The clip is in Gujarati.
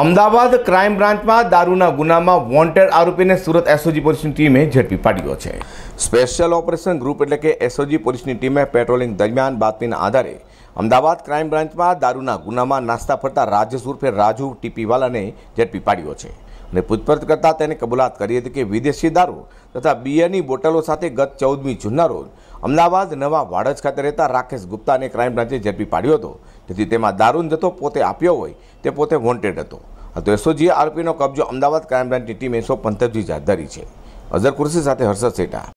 અમદાવાદ ક્રાઇમ બ્રાન્ચમાં દારૂના ગુનામાં વોન્ટેડ આરોપીને સુરત એસઓજી પોલીસની ટીમે ઝડપી પાડ્યો છે સ્પેશિયલ ઓપરેશન ગ્રુપ એટલે કે એસઓજી પોલીસની ટીમે પેટ્રોલિંગ દરમિયાન બાતમીના આધારે અમદાવાદ ક્રાઇમ બ્રાન્ચમાં દારૂના ગુનામાં નાસ્તા ફરતા રાજેશ ઉર્ફે રાજુ ટીપીવાલાને ઝડપી પાડ્યો છે અને પૂછપરછ કરતાં તેને કબૂલાત કરી હતી કે વિદેશી દારૂ તથા બિયરની બોટલો સાથે ગત ચૌદમી જૂનના રોજ અમદાવાદ નવા વાડજ ખાતે રહેતા રાકેશ ગુપ્તાને ક્રાઇમ બ્રાન્ચે ઝડપી પાડ્યો હતો જેથી તેમાં દારૂન જથ્થો પોતે આપ્યો હોય તે પોતે વોન્ટેડ હતો તો એસઓજીએ આરોપીનો કબજો અમદાવાદ ક્રાઇમ બ્રાન્ચની ટીમે સોંપન તજવીજ હાથ ધરી છે અઝર કુર્સી સાથે હર્ષદ સેઠા